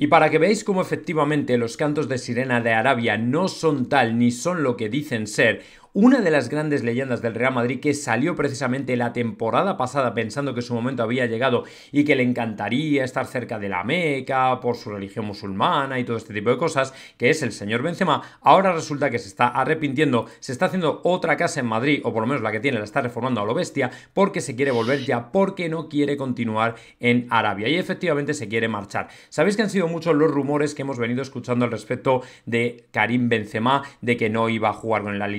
Y para que veáis cómo efectivamente los cantos de sirena de Arabia no son tal ni son lo que dicen ser, una de las grandes leyendas del Real Madrid que salió precisamente la temporada pasada pensando que su momento había llegado y que le encantaría estar cerca de la Meca por su religión musulmana y todo este tipo de cosas, que es el señor Benzema, ahora resulta que se está arrepintiendo, se está haciendo otra casa en Madrid, o por lo menos la que tiene la está reformando a lo bestia, porque se quiere volver ya, porque no quiere continuar en Arabia y efectivamente se quiere marchar. Sabéis que han sido muchos los rumores que hemos venido escuchando al respecto de Karim Benzema, de que no iba a jugar con el al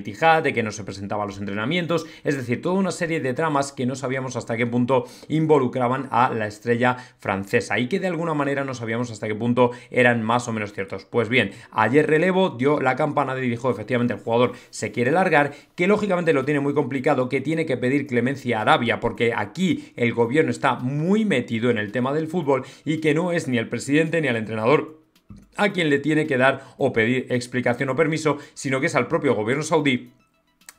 que no se presentaba a los entrenamientos, es decir, toda una serie de tramas que no sabíamos hasta qué punto involucraban a la estrella francesa y que de alguna manera no sabíamos hasta qué punto eran más o menos ciertos. Pues bien, ayer relevo dio la campana y dijo efectivamente el jugador se quiere largar, que lógicamente lo tiene muy complicado, que tiene que pedir clemencia a Arabia, porque aquí el gobierno está muy metido en el tema del fútbol y que no es ni el presidente ni el entrenador a quien le tiene que dar o pedir explicación o permiso, sino que es al propio gobierno saudí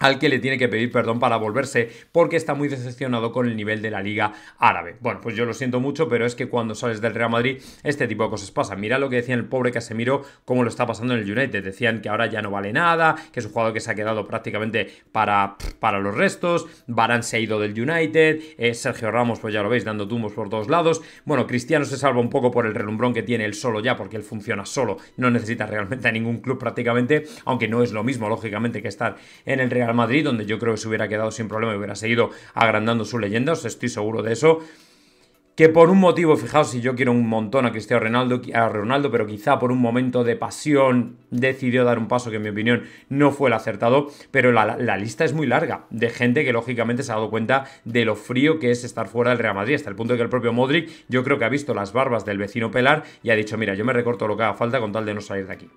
al que le tiene que pedir perdón para volverse porque está muy decepcionado con el nivel de la liga árabe. Bueno, pues yo lo siento mucho, pero es que cuando sales del Real Madrid este tipo de cosas pasan. Mira lo que decía el pobre Casemiro, cómo lo está pasando en el United. Decían que ahora ya no vale nada, que es un jugador que se ha quedado prácticamente para, para los restos. Barán se ha ido del United, eh, Sergio Ramos, pues ya lo veis, dando tumbos por todos lados. Bueno, Cristiano se salva un poco por el relumbrón que tiene él solo ya, porque él funciona solo, no necesita realmente a ningún club prácticamente, aunque no es lo mismo, lógicamente, que estar en el Real Madrid, donde yo creo que se hubiera quedado sin problema y hubiera seguido agrandando su leyenda, os estoy seguro de eso. Que por un motivo, fijaos, si yo quiero un montón a Cristiano Ronaldo, a Ronaldo, pero quizá por un momento de pasión decidió dar un paso que en mi opinión no fue el acertado, pero la, la lista es muy larga de gente que lógicamente se ha dado cuenta de lo frío que es estar fuera del Real Madrid, hasta el punto de que el propio Modric yo creo que ha visto las barbas del vecino pelar y ha dicho, mira, yo me recorto lo que haga falta con tal de no salir de aquí.